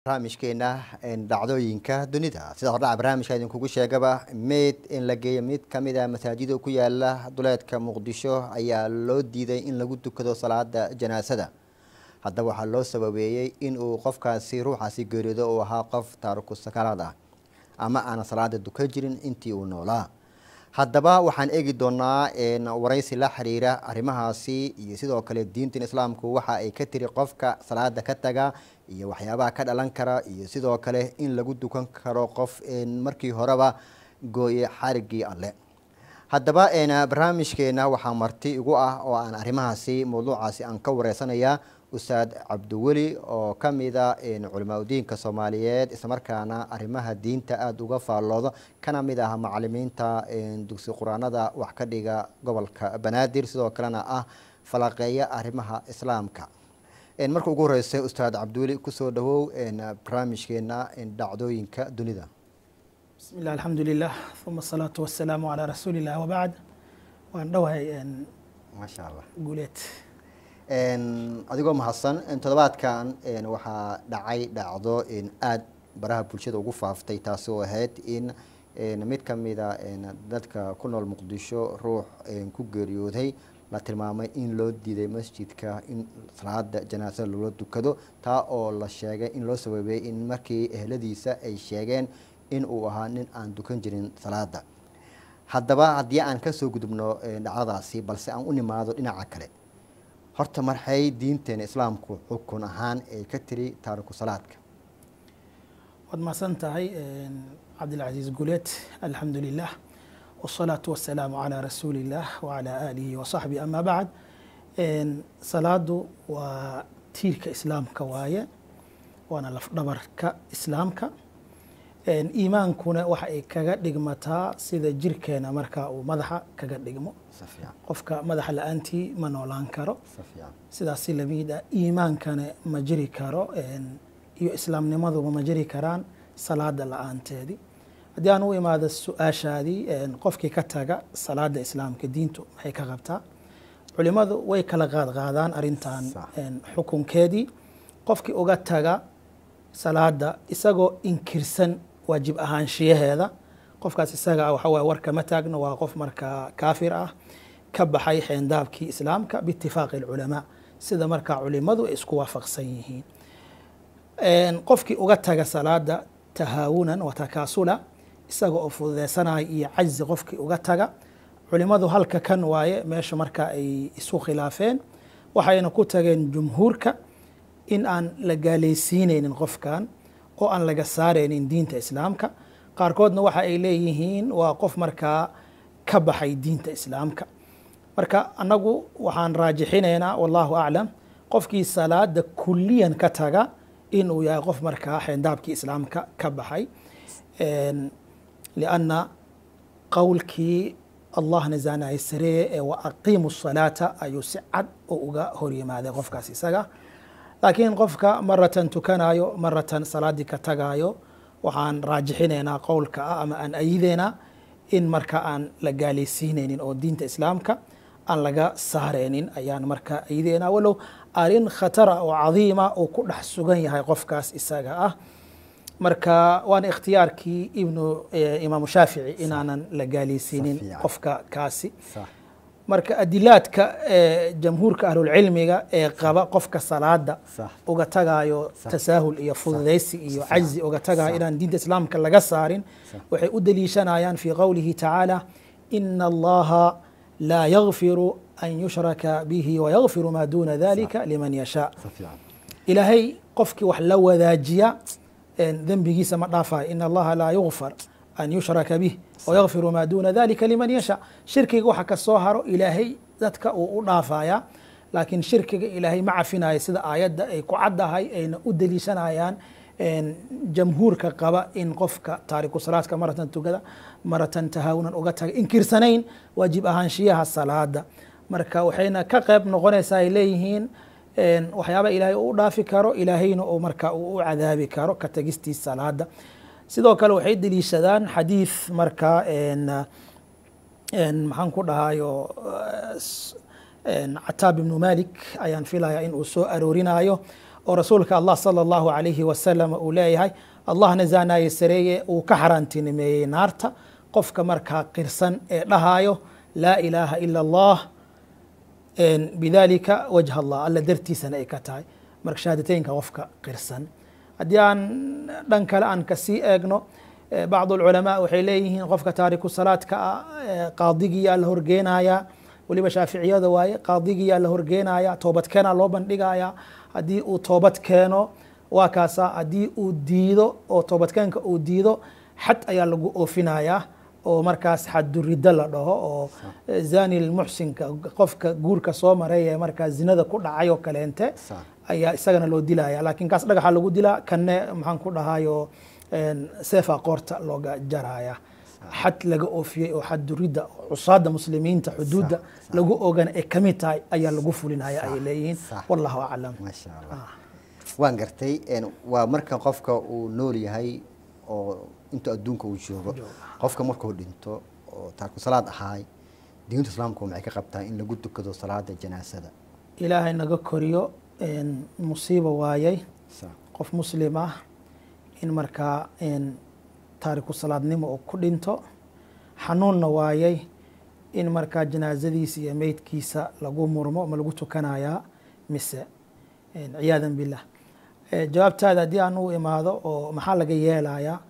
barnaamijkeena dhacdooyinka dunida sida hordhaca barnaamijka idinkugu sheegaba meyd in la geeyo mid ka mid kamida ah masaajida ku yaala duleedka muqdisho ayaa loo diiday in lagu dukado salaada janaasada haddaba waxaa loo sababeeyey inuu qofkaasi ruuxaasi geeriyoodo uu ahaa qof taariku ah ama aana salaada dukan jirin intii uu noolaa haddaba waxaan eegi doonaa waraysi la xiriira arrimahaasi iyo sidoo kale diintan islaamku waxa ay ka tiri qofka salaada ka taga iyo waxyaabaha ka dhalan kara iyo sidoo kale in lagu dukan karo qof markii horeba gooye xarigii alle haddaba barnaamijkeena waxaa marti igu ah oo aan arrimahaasi mawduucaasi aan ka wareysanayaa ustaad cabdiweli oo ka mida ah, culimaauddiinka soomaaliyeed islamarkaana arrimaha diinta aada uga faalloodo kana mid ah macalimiinta dugsi qur-aanada wax ka dhiga gobolka banaadir sidoo kalena ah falaqeeya arrimaha islaamka marka ugu horeysa ustaad cabdiweli kusoo dhawow barnaamijkeena dhacdooyinka dunida bismilah alxamdu lilah uma salaatu wasalaamu calaa rasuulilah wabacd waan dhowahay guuleed adigoo mahadsan todobaadkan waxaa dhacay dhacdo aada baraha bulshada ugu faaftay taasi ahayd in mid kamida dadka ku nool muqdisho ruux ku geeriyooday la tilmaamay in loo diiday masjidka in salaada janaasada loola dukado taa oo la sheegay in loo sababeeyey in markii ehladiisa ay sheegeen in uu ahaa nin aan dukan jirin salaada haddaba haddii aan kasoo gudubno dhacdadaasi balse aan u nimaado dhinaca kale horta marxay diinteena islaamku xukun ahaan ay ka tiri taariku salaadka waad mahadsan tahay cabdilcasiis guleed alxamdu lilah wsalaatu wasalaamu calaa rasuuliillah wacalaa aalihi wasaxbi amaa bacd salaadu waa tiirka islaamka waaye waana lafdhabarka islaamka iimaankuna waxa ay kaga dhigmataa sida jirkeena marka uu madaxa kaga dhigmo qofka madax la-aantii ma noolaan karo sidaasi lamid ah iimaankana ma jiri karo iyo islaamnimaduba ma jiri karaan salaada la-aanteedii haddii aan u imaado su-aashaadii qofkii ka taga salaada islaamka diintu maxay ka qabtaa culimmadu way kala qaadqaadaan arintan xukunkeedii qofkii uga taga salaada isagoo inkirsan waajib ahaanshiyaheeda qofkaas isaga ah waxa way war kama taagno waa qof markaa kaafir ah ka baxay xeendaabkii islaamka biitifaaqi alculamaa sida markaa culimadu ay isku waafaqsan yihiin qofkii uga taga salaada tahaawunan wa takaasula isaga oo fududeysanaya iyo cajzi qofkii uga taga culimadu halka kan waaye meesha markaa ay isu khilaafeen waxayna ku tageen jumhuurka in aan la gaalaysiineynin qofkan oo aan laga saareynin diinta islaamka qaarkoodna waxa ay leeyihiin waa qof markaa ka baxay diinta islaamka marka annagu waxaan raajixinaynaa wallaahu aclam qofkii salaada kuliyan ka taga inuu yahay qof markaa xeendaabkii islaamka ka baxay lianna qowlkii allah nisaanahay saree ee wa aqiimu salaata ayuu si cad oo uga horyimaaday qofkaas isaga laakiin qofka maratan tukanaayo maratan salaadii ka tagaayo waxaan raajixinaynaa qowlka ah ama aan ayideynaa in marka aan la gaalaysiinaynin oo diinta islaamka aan laga saaraynin ayaan marka ayideynaa walow arin khatara oo cadiima uu ku dhex sugan yahay qofkaas isaga ah marka waana ikhtiyaarkii ibnu eh, imaamu shaafici inaanan la gaalaysiinin qofka kaasi marka adilaadka jamhuurka ahlulcilmiga ee qaba qofka salaada uga tagayo tasaahul iyo fududaysi iyo cajzi uga tagayo inaan diinta islaamka laga saarin waxay u deliishanayaan fii qowlihi tacaala ina allaha laa yakfiru an yushraka bihi wayakfiru maa duuna dalika liman yashaa ilaahay qofkii wax la wadaajiya dembigiisa ma dhaafayo in allaha laa yukfar an yushraka bih wayakfiru maa duna dalika liman yasha shirkiga waxa kasoo haro ilaahay dadka uu u dhaafaya laakiin shirkiga ilaahay ma cafinayo sida aayadda ay ku caddahay ayna u deliishanayaan jamhuurka qaba in qofka taariku salaadka maratan tugada maratan tahaawunan uga taga inkirsanayn waajib ahaanshiyaha salaada marka waxayna ka qeyb noqonaysaa ay leeyihiin waxyaaba ilaahay u dhaafi karo ilaahayna marka uu u cadaabi karo ka tegistii salaada sidoo kale waxay deliishadaan xadiid marka maxaan ku dhahaayo cataab ibnu malik ayaan filaya in uu soo aroorinayo oo rasuulka allah sala allahu alayhi wasalam uu leeyahay allahna zaanaye sareeye uu ka xaraantinimeeyey naarta qofka markaa qirsan ee dhahayo laa ilaaha ila allah bidalika wajh allah alla dartiisana ay ka tahay marka shahaadateynka qofka qirsan haddii aan dhan kale aan kasii eegno e, bacdu اlculamaa waxay leeyihiin qofka taariku salaadka ah e, qaadigiyaa la horgeenaya weliba shaaficiyada waaye qaadigiyaa la horgeenaya toobadkeenaa loo bandhigaya haddii uu toobad keeno waa kaasa haddii uu diido oo toobadkeenka uu diido xad ayaa lagu oofinaya oo markaas xaddurido la dhaho oo e, zani lmuxsinka qofka guurka soo maray ee markaas zinada ku dhacay oo kaleente ayaa isagana loo dilaya lakin kaas dhagaxa lagu dilaa kanne maxaan ku dhahayo seefa qoorta looga jaraya xad laga oofiyey oo xad durida cusaada muslimiinta xuduudda lagu ogana ay kamid tahay ayaa lagu fulinaya ayay leeyihiin wallahu aclam ah. waan gartay waa marka qofka uu nool yahay oo intuu adduunka uu joogo qofka markuu dhinto oo taarku salaad ahaay diinta islaamku maxay ka qabtaa in lagu dukado salaada janaasada ilaahay naga koriyo musiibo waayay qof muslim ah in markaa taariku salaadnimo uu ku dhinto xanuunna waayay in markaa janaasadiisa iyo meydkiisa lagu murmo ma lagu tukanayaa mise ciyaadan billah jawaabtaada haddii aan u imaado oo maxaa laga yeelayaa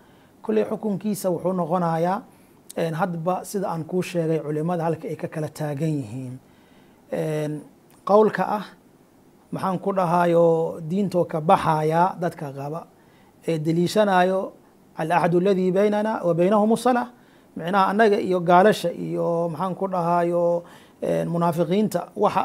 kolley xukunkiisa wuxuu noqonayaa hadba sida aan kuu sheegay culimada halka ay ka kala taagan yihiin qowlka ah maxaan ku dhahaayo diintoo ka baxaya dadka qaba ee deliishanayo alcahd اladii baynana wa baynahum الsalaa micnaha anaga iyo gaalasha iyo maxaan ku dhahayo munaafiqiinta waxa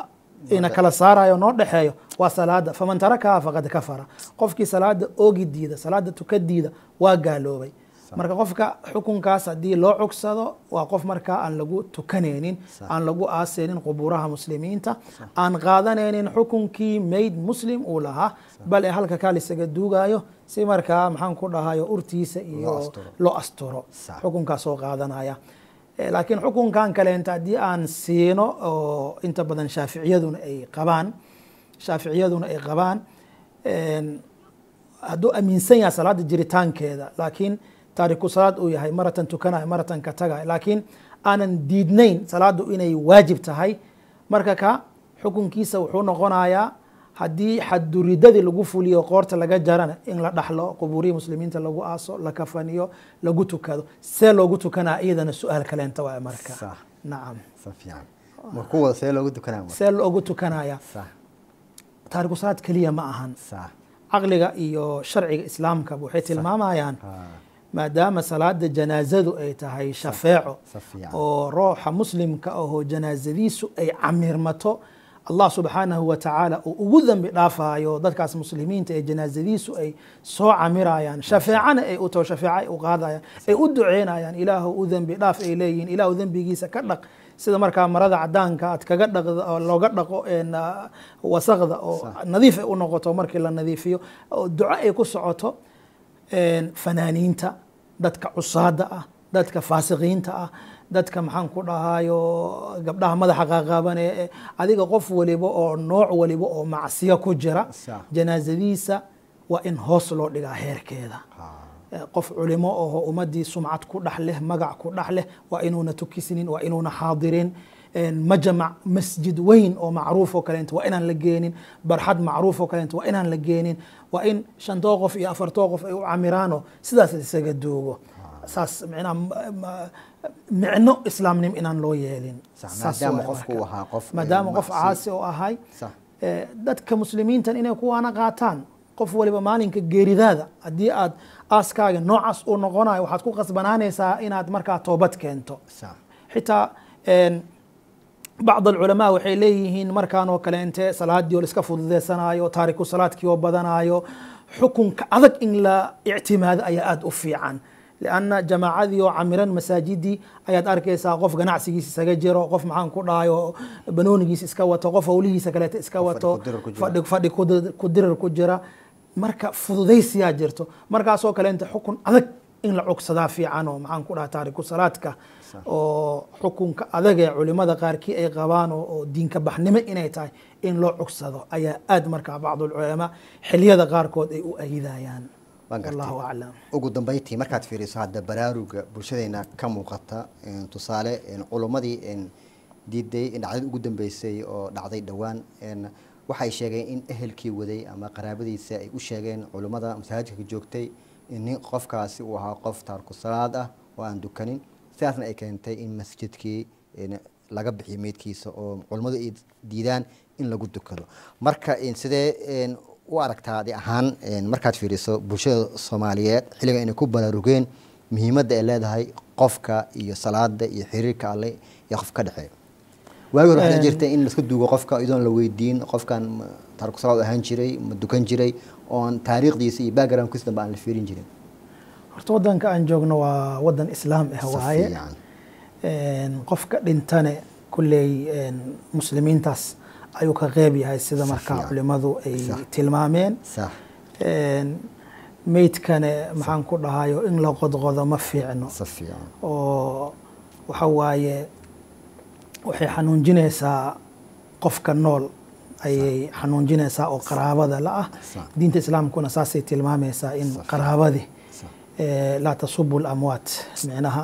ina kala saarayo noo dhexeeyo waa salaada faman tarakaha faqad kafara qofkii salaada oogi diida salaada tuka diida waa gaaloobay marka qofka xukunkaas haddii loo cogsado waa qof markaa aan lagu tukanaynin aan lagu aaseynin qubuuraha muslimiinta aan qaadanaynin xukunkii mayd muslim uu lahaa bal ee halka kaa laisaga duugaayo si markaa maxaan ku dhahayo urtiisa iyo loo asturo xukunkaasoo qaadanaya eh, laakiin xukunkan kaleenta haddii aan siino oo inta badan shaaficiyaduna ay qabaan shaaficiyaduna ay qabaan eh, hadduu aaminsan yahay salaada jiritaankeeda laakiin taariku salaad uu yahay maratan tukanahay maratan ka laakiin aanan diidnayn salaadu inay waajib tahay marka ka xukunkiisa wuxuu noqonayaa haddii xadduridadii lagu fuliyo qoorta laga jarana in la dhaxlo qubuuriya muslimiinta lagu aaso la kafaniyo lagu tukado see loogu tukanaa iyadana su-aal kaleenta waa marka nacam see loogu tukanaya taariku keliya ma ahan caqliga iyo sharciga islaamka waxay tilmaamayaan maadaama salaada janaazadu ay tahay shafeeco oo ruuxa muslimka ahoo janaazadiisu ay camirmato allah subxaanahu watacaala tacaala uu ugu dambi dhaafaayo dadkaas muslimiinta ee janaazadiisu ay soo camirayaan shafeecana ay u taho shafeeca ay u qaadayaan ay u duceynayaan ilaahu u dembi dhaaf ay leeyihiin ilaahu dembigiisa ka dhaq sida markaa marada cadaanka aad kaga dhaqdo oo looga dhaqo wasaqda oo nadiif ay u noqoto markii la nadiifiyo duco ay ku socoto fanaaniinta dadka cusaada ah dadka faasiqiinta ah dadka maxaan ku dhahaayo gabdhaha madaxa qaaqaabanee adiga qof waliba oo nooc waliba oo macsiyo ku jira janaasadiisa waa in hoos loo dhigaa heerkeeda ah. eh, qof culimo oho ummadii sumcad ku dhex leh magac ku dhex leh waa inuuna tukisnin waa inuuna xaadirin majamac masjid weyn oo macruuf oo kaleenta waa inaan la geenin barxad macruuf oo kaleenta waa inaan la geenin waa in shantoo qof iyo afartoo qof ay u camiraano sidaas isaga duugo saas micnaha micno islaamnimo inaan loo yeelin eh, maadaama qof caasi oo ahay eh, dadka muslimiintan inay kuwaana qaataan qof waliba maalinka geeridaada haddii aad aaskaaga noocaas uu noqonayo waxaad ku qasbanaanaysaa inaad markaa toobad keento xitaa eh, bacd alculamaa waxay leeyihiin markaan oo kale inte salaadii oo laiska fududeysanaayo taariku salaadkii oo badanaayo xukunka adag in la ictimaado ayaa aada u fiican lianna jamaacadii oo camiran masaajidii ayaad arkaysaa qof ganacsigiis isaga jiro qof maxaan ku dhahayo banoonigiis iska wato qof howlihiisa kaleeta iska wato fadhi ku dirar ku jira marka fududaysiyaa jirto markaasoo kale inte xukun adag in la cogsadaa fiican oo maxaan ku dhaha taariku salaadka oo xukunka adag ee culimada qaarkii ay qabaan oo diinka baxnimo inay tahay in loo cogsado ayaa aada markaa bacdulculamaa xiliyada qaarkood ay u ayidayaan wallahu aclam ugu dambayntii markaad fiiriso hadda baraaruga bulshadeena ka muuqata tusaale culummadii diiday dhacdadii ugu dambeysay oo dhacday dhowaan waxay sheegeen in ehelkii waday ama qaraabadiisa ay u sheegeen culummada masaajidka joogtay qofkaasi uu ahaa qof taarku salaad ah oo aan dukanin sidaasna ay keentay in masjidkii laga bixiyo meydkiisa oo culmadu ay diidaan in lagu dukado marka sidee u aragtaadi ahaan markaad fiiriso bulshada soomaaliyeed xilligan inay ku baraarugeen muhiimadda ay leedahay qofka iyo salaada iyo xiriirka alle ee qof ka dhexeeya waagi hore waxaa jirtay in laiska duugo qofka iyadoon la weydiin qofkan taarku ahaan jiray ma dukan jiray oon taariikhdiisa iyo backgroundkiisa dambe aan la fiirin jirin horta waddanka aan joogno waa waddan islaam ah waaye qofka dhintane kulley muslimiintaas ayuu ka qeyb yahay sida markaa culimadu ay tilmaameen meydkane maxaan ku dhahayo in la qodqodo ma fiicno oo waxa waaye waxay xanuunjinaysaa qofka nool ayay xanuunjinaysaa oo qaraabada la ah diinta islaamkuna saasay tilmaamaysaa in qaraabadi eh, laa tasubu lamwaat micnaha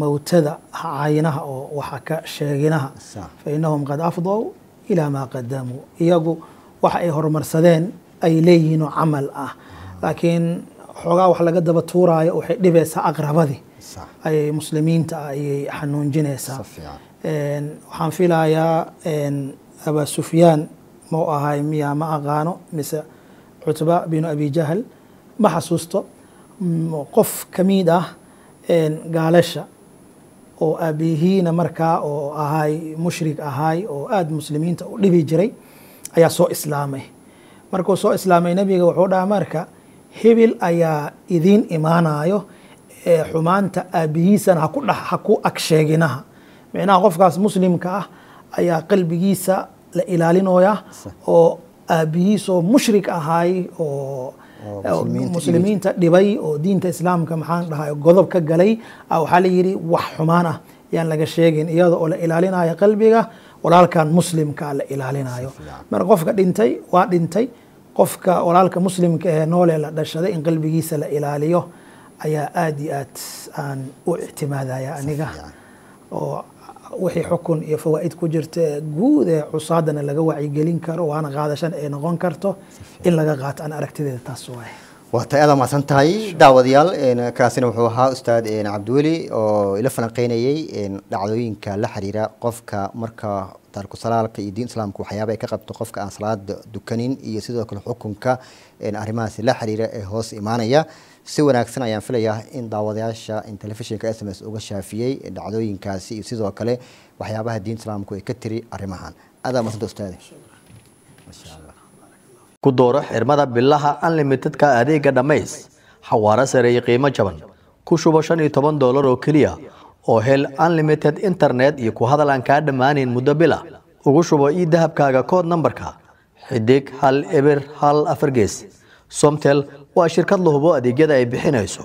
mowtada caayinaha oo waxa ka sheeginaha fa qad afdow ilaa maa qadamuu iyagu waxa ay horumarsadeen ay leeyihiin oo camal ah. ah laakiin xoogaa wax laga daba tuuraayo waxay dhibaysaa aqrabadii ayay muslimiinta ayay xanuunjinaysaa waxaan filayaa abaa sufyaan mau ahay miyaa ma aqaano mise cutba binu abi jahal ma xasuusto mm, qof kamid ah gaalasha oo aabihiina markaa oo ahay mushrik ahay oo aada muslimiinta u dhibi jiray ayaa soo islaamay markuu soo islaamay nebiga wuxuu dhaha marka hebil ayaa idiin imaanayo xumaanta aabihiisana haku haku agsheeginaha micnaha qofkaas muslimka ah ayaa qalbigiisa la ilaalinoyaa oo aabihiisoo mushrik ahaay oo muslimiinta dhibay oo diinta islaamka maxaan dhahay godob ka galay ah, waxaa la yidhi wax xumaan ah yaan laga sheegin iyada oo la ilaalinayo qalbiga walaalkan muslimka la ilaalinayo marka qofka dhintay waa dhintay qofka walaalka muslimka ee noolee la dhashaday in qalbigiisa la ilaaliyo ayaa aada i aad aan u ictimaadaya aniga oo wixii xukun iyo fawaaid ku jirta guud ee cusaadana laga wacyigelin karo waana qaadashan ay noqon karto in laga qaato an aragtideeda taas waay waatay aada macsan tahay daawadayaal kaasina wuxuu ahaa ustaad cabdiweli oo ila falanqeynayey dhacdooyinka la xiriira qofka marka taarikusalaaka iyo diin islaamka waxyaaba ay ka qabto qofka aan salaada dukanin iyo sidoo kale xukunka arrimahaasi la xiriira ee hoos imaanaya si wanaagsan ayaan filayaa in daawadayaasha telefishinka s m s uga shaafiyey dhacdooyinkaasi iyo sidoo kale waxyaabaha diinta islaamku ay ka tiri arrimahan adaa masanta ustaade ku dooro xirmada bilaha unlimitedka adeega dhammays xawaaro sareeya qiimo jaban ku shubo shan iyo toban doolar oo keliya oo hel unlimited internet iyo ku hadal aan kaa dhammaanayn muddo bila ugu shubo ii dahabkaaga kood nambarka xidig hal ebir hal afar somtel waa shirkad la adeegyada ay bixinayso